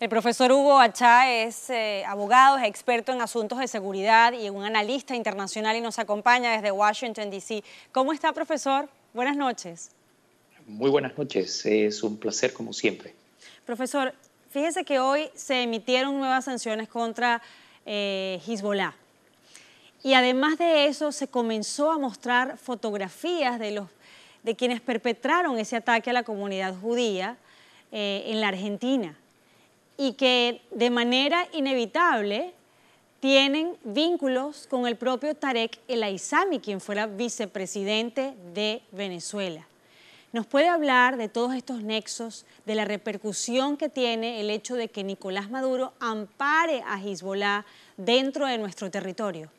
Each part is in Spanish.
El profesor Hugo Achá es eh, abogado, es experto en asuntos de seguridad y un analista internacional y nos acompaña desde Washington, D.C. ¿Cómo está, profesor? Buenas noches. Muy buenas noches, es un placer como siempre. Profesor, fíjese que hoy se emitieron nuevas sanciones contra eh, Hezbollah. Y además de eso, se comenzó a mostrar fotografías de, los, de quienes perpetraron ese ataque a la comunidad judía eh, en la Argentina y que de manera inevitable tienen vínculos con el propio Tarek El Aizami, quien fuera vicepresidente de Venezuela. ¿Nos puede hablar de todos estos nexos, de la repercusión que tiene el hecho de que Nicolás Maduro ampare a Hezbollah dentro de nuestro territorio?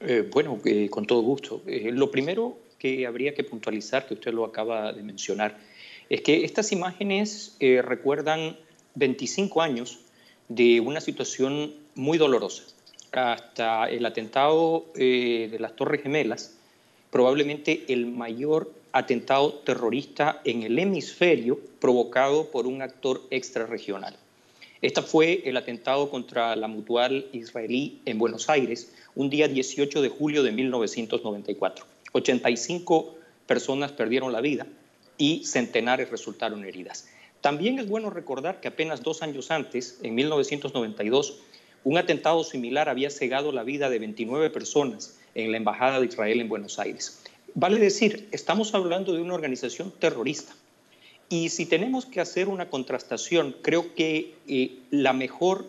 Eh, bueno, eh, con todo gusto. Eh, lo primero que habría que puntualizar, que usted lo acaba de mencionar, es que estas imágenes recuerdan 25 años de una situación muy dolorosa. Hasta el atentado eh, de las Torres Gemelas, probablemente el mayor atentado terrorista en el hemisferio provocado por un actor extrarregional. Este fue el atentado contra la mutual israelí en Buenos Aires, un día 18 de julio de 1994. 85 personas perdieron la vida y centenares resultaron heridas. También es bueno recordar que apenas dos años antes, en 1992, un atentado similar había cegado la vida de 29 personas en la Embajada de Israel en Buenos Aires. Vale decir, estamos hablando de una organización terrorista. Y si tenemos que hacer una contrastación, creo que eh, la mejor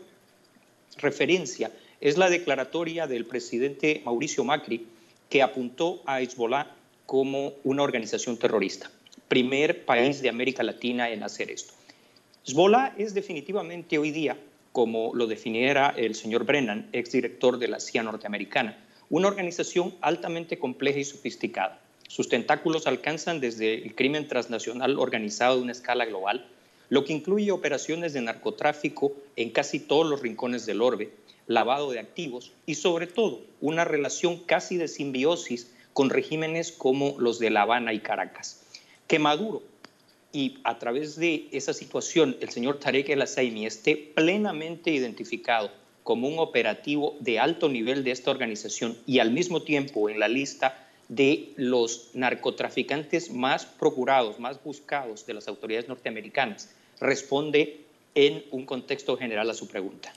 referencia es la declaratoria del presidente Mauricio Macri, que apuntó a Hezbollah como una organización terrorista primer país de América Latina en hacer esto. Hezbollah es definitivamente hoy día, como lo definiera el señor Brennan, exdirector de la CIA norteamericana, una organización altamente compleja y sofisticada. Sus tentáculos alcanzan desde el crimen transnacional organizado a una escala global, lo que incluye operaciones de narcotráfico en casi todos los rincones del orbe, lavado de activos y sobre todo una relación casi de simbiosis con regímenes como los de La Habana y Caracas que Maduro y a través de esa situación el señor Tarek El Asseini esté plenamente identificado como un operativo de alto nivel de esta organización y al mismo tiempo en la lista de los narcotraficantes más procurados, más buscados de las autoridades norteamericanas, responde en un contexto general a su pregunta.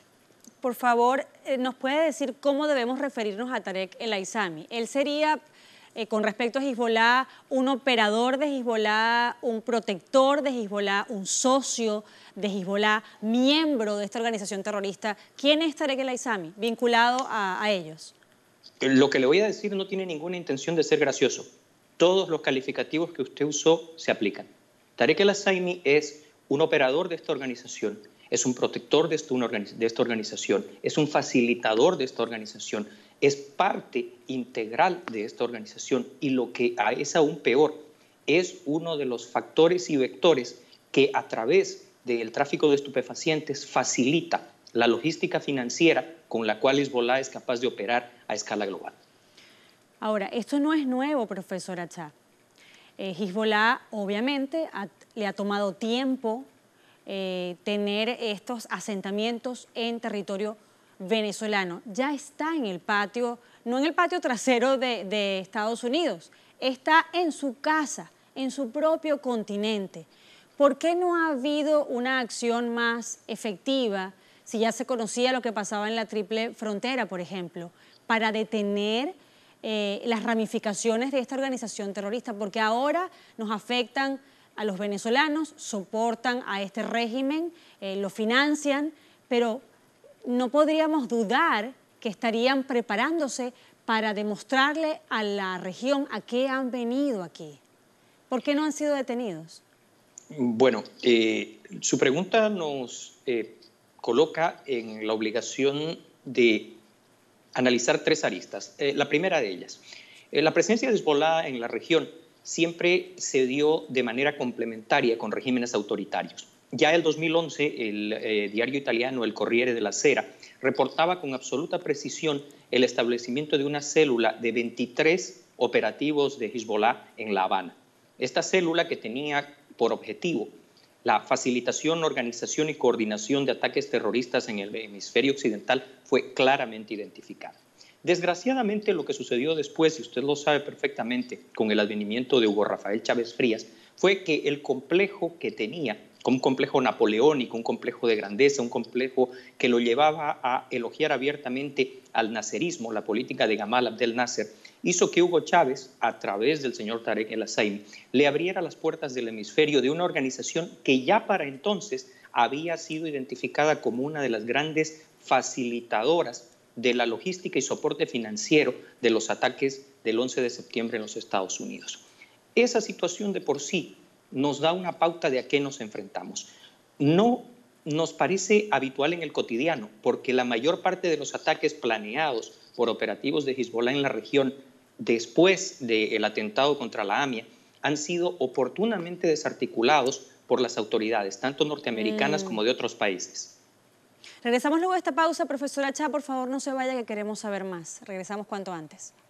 Por favor, eh, ¿nos puede decir cómo debemos referirnos a Tarek El Aizami? Él sería eh, con respecto a Hezbollah, un operador de Hezbollah, un protector de Hezbollah, un socio de Hezbollah, miembro de esta organización terrorista. ¿Quién es Tarek el vinculado a, ellos? Lo que le voy a decir no tiene ninguna intención de ser gracioso. Todos los calificativos que usted usó se aplican. Tarek el Aizami es un operador de esta organización, es un protector de, esta organización, es un facilitador de esta organización, es parte integral de esta organización y lo que es aún peor, es uno de los factores y vectores que a través del tráfico de estupefacientes facilita la logística financiera con la cual Hezbollah es capaz de operar a escala global. Ahora, esto no es nuevo, profesor Achá. Eh, Hezbollah obviamente le ha tomado tiempo eh, tener estos asentamientos en territorio venezolano ya está en el patio, no en el patio trasero de, Estados Unidos, está en su casa, en su propio continente. ¿Por qué no ha habido una acción más efectiva si ya se conocía lo que pasaba en la triple frontera, por ejemplo, para detener eh, las ramificaciones de esta organización terrorista? Porque ahora nos afectan a los venezolanos, soportan a este régimen, eh, lo financian, pero no podríamos dudar que estarían preparándose para demostrarle a la región a qué han venido aquí. ¿Por qué no han sido detenidos? Bueno, eh, su pregunta nos eh, coloca en la obligación de analizar tres aristas. Eh, la primera de ellas, la presencia de en la región siempre se dio de manera complementaria con regímenes autoritarios. Ya el 2011, el eh, diario italiano El Corriere de la Sera reportaba con absoluta precisión el establecimiento de una célula de 23 operativos de Hezbollah en La Habana. Esta célula que tenía por objetivo la facilitación, organización y coordinación de ataques terroristas en el hemisferio occidental fue claramente identificada. Desgraciadamente, lo que sucedió después, y usted lo sabe perfectamente, con el advenimiento de Hugo Rafael Chávez Frías, fue que el complejo que tenía un complejo napoleónico, un complejo de grandeza, un complejo que lo llevaba a elogiar abiertamente al nacerismo, la política de Gamal Abdel Nasser, hizo que Hugo Chávez, a través del señor Tarek El Azaim, le abriera las puertas del hemisferio de una organización que ya para entonces había sido identificada como una de las grandes facilitadoras de la logística y soporte financiero de los ataques del 11 de septiembre en los Estados Unidos. Esa situación de por sí nos da una pauta de a qué nos enfrentamos. No nos parece habitual en el cotidiano, porque la mayor parte de los ataques planeados por operativos de Hezbollah en la región después del atentado contra la AMIA han sido oportunamente desarticulados por las autoridades, tanto norteamericanas mm. como de otros países. Regresamos luego a esta pausa. Profesora Chá, por favor, no se vaya que queremos saber más. Regresamos cuanto antes.